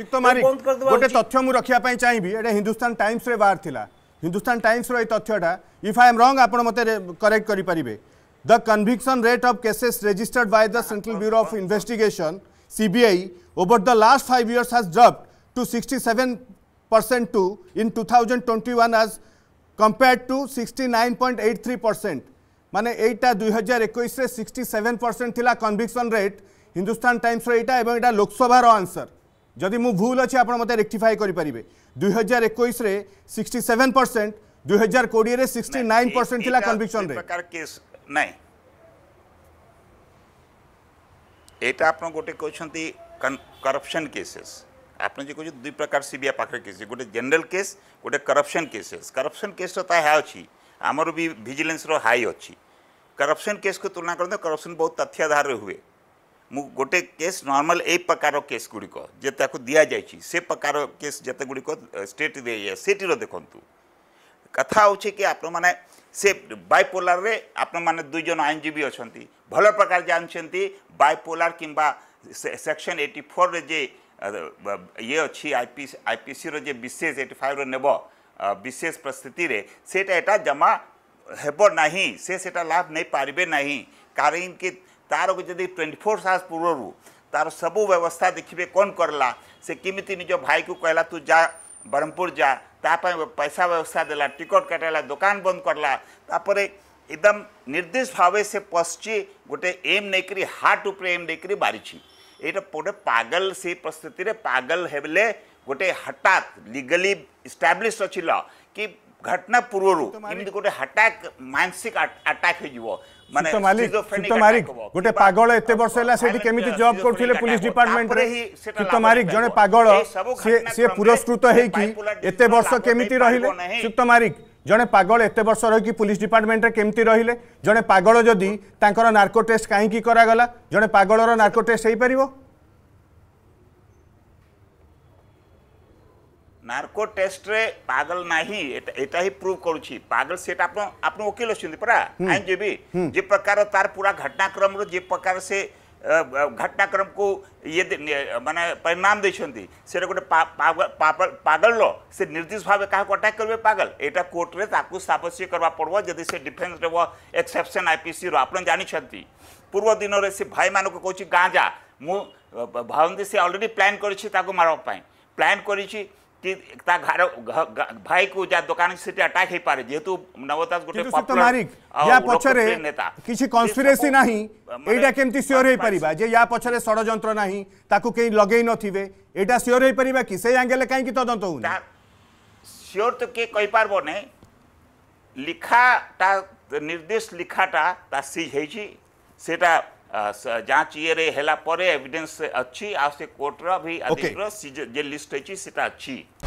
ଯୁକ୍ତ ମାରି ଗୋଟେ ତଥ୍ୟ ମୁଁ ରଖିବା ପାଇଁ ଚାହିଁବି ଏଇଟା ହିନ୍ଦୁସ୍ତାନ ଟାଇମ୍ସରେ ବାହାର ଥିଲା ହିନ୍ଦୁସ୍ତାନ ଟାଇମ୍ସର ଏଇ ତଥ୍ୟଟା ଇଫ୍ ଆଇ ଏମ୍ ରଙ୍ଗ ଆପଣ ମୋତେ କରେକ୍ଟ କରିପାରିବେ the conviction rate of cases registered by the central bureau of investigation CBI over the last five years has dropped to 67 percent to in 2021 as compared to 69.83 percent. माने एटा दुई हजार एक sixty seven percent थिला conviction rate Hindustan Times एटा एवं एटा Lok Sabha answer যদি মু ভুল আছে আপনার মতো রেকটিফাই করে পারি দুই হাজার একুশে সিক্সটি সেভেন পরসেন্ট দুই হাজার কোড়িয়ে সিক্সটি নাইন পরসেন্ট লা কনভিকশন প্রকার কেস নাই এটা আপনার গোটে কোচন্তি করপশন কেসেস আপনি যে কোচি দুই প্রকার সিবিআই পাখরে কেস গোটে জেনারেল কেস গোটে করপশন কেসেস করপশন কেস তো হ্যা অছি আমার বি ভিজিলেন্সর হাই অছি করপশন কেস কু তুলনা করতে করপশন বহুত তথ্যাধার হুয়ে ମୁଁ ଗୋଟେ କେସ୍ ନର୍ମାଲ୍ ଏଇ ପ୍ରକାର କେସ୍ ଗୁଡ଼ିକ ଯେ ତାକୁ ଦିଆଯାଇଛି ସେ ପ୍ରକାର କେସ୍ ଯେତେ ଗୁଡ଼ିକ ଷ୍ଟେଟ୍ରେ ସେଟିର ଦେଖନ୍ତୁ କଥା ହେଉଛି କି ଆପଣମାନେ ସେ ବାଇପୋଲାରରେ ଆପଣମାନେ ଦୁଇ ଜଣ ଆଇନଜୀବୀ ଅଛନ୍ତି ଭଲ ପ୍ରକାର ଜାଣିଛନ୍ତି ବାଇପୋଲାର କିମ୍ବା ସେକ୍ସନ୍ ଏଇଟି ଫୋର୍ରେ ଯେ ଇଏ ଅଛି ଆଇପି ଆଇପିସିର ଯେ ବିଶେଷ ଏଇଟି ଫାଇଭ୍ରେ ନେବ ବିଶେଷ ପରିସ୍ଥିତିରେ ସେଇଟା ଏଇଟା ଜମା ହେବ ନାହିଁ ସେ ସେଇଟା ଲାଭ ନେଇପାରିବେ ନାହିଁ କାରଣ କି तार जदि ट्वेंटी फोर सावर्स पूर्व तार सब व्यवस्था देखिए कौन करला से किमी निज भाई को कहला तू जा ब्रह्मपुर जा तापाई पैसा व्यवस्था देला टिकट कटेला दुकान बंद करला तापर एकदम निर्देश भाव से पशि गोटे एम नहीं करी हार्ट उपरे एम नहीं करी बारी ଏଇଟା ଗୋଟେ ପାଗଲ ସେଇ ପରିସ୍ଥିତିରେ ପାଗଲ ହେଲେ ଗୋଟେ ହଠାତ୍ ଲିଗାଲି ଇଷ୍ଟାବ୍ଲିଶ ଅଛି ଲ ଘଟଣା ପୂର୍ବରୁ ଏମିତି ଗୋଟେ ହାଟାକ୍ ମାନସିକ ଆଟାକ୍ ହେଇଯିବ ମାନେ ଗୋଟେ ପାଗଳ ଏତେ ବର୍ଷ ହେଲା ସେଠି କେମିତି ଜବ୍ କରୁଥିଲେ ପୁଲିସ ଡିପାର୍ଟମେଣ୍ଟରେ ସୁକ୍ତ ମାରିକ ଜଣେ ପାଗଳ ସିଏ ପୁରସ୍କୃତ ହେଇକି ଏତେ ବର୍ଷ କେମିତି ରହିଲେ ସୁକ୍ତ ମାରିକ ଜଣେ ପାଗଳ ଏତେ ବର୍ଷ ରହିକି ପୁଲିସ ଡିପାର୍ଟମେଣ୍ଟରେ କେମିତି ରହିଲେ ଜଣେ ପାଗଳ ଯଦି ତାଙ୍କର ନାର୍କୋ ଟେଷ୍ଟ କାହିଁକି କରାଗଲା ଜଣେ ପାଗଳର ନାର୍କୋ ଟେଷ୍ଟ ହେଇପାରିବ नार्को टेस्ट रे पागल नाही एटा ही प्रूव करूची पागल हम्म. हम्म. प्रकार तार पूरा घटनाक्रम रो प्रकार से घटनाक्रम को ये माने परिणाम देछंती से गोटे पागल लो से निर्दिष्ट भाव का अटैक करबे पागल एटा कोर्ट रे ताकू साबसी करबा पड़बो जदी से डिफेंस रे एक्सेप्शन आईपीसी रो आपन जानि छंती पूर्व दिन रे से भाई मानको कोची गांजा मु भावन से ऑलरेडी प्लान करछि ताकू मारो पाए प्लान करछि કે તા ઘર ભાઈ કો যা দোকান সেটি আটাক হই পারে যেহেতু নবতাস গোটে পপুলার ইয়া পছরে কিছু কনস্পিরেসি নাহি এইটা কেমতি সিওর হই পারিবা যে ইয়া পছরে ষড়যন্ত্র নাহি তাকু কেই লগেই নথিবে এটা সিওর হই পারিবা কি সেই অ্যাঙ্গেলে কাই কি তদন্ত হুনি সিওর তো কে কই পারবো নে লিখাটা নির্দেশ লিখাটা তা সিজ হইছি সেটা जांच ये रे हेला अच्छी आ कोर्ट रा भी लिस्ट अच्छी अच्छी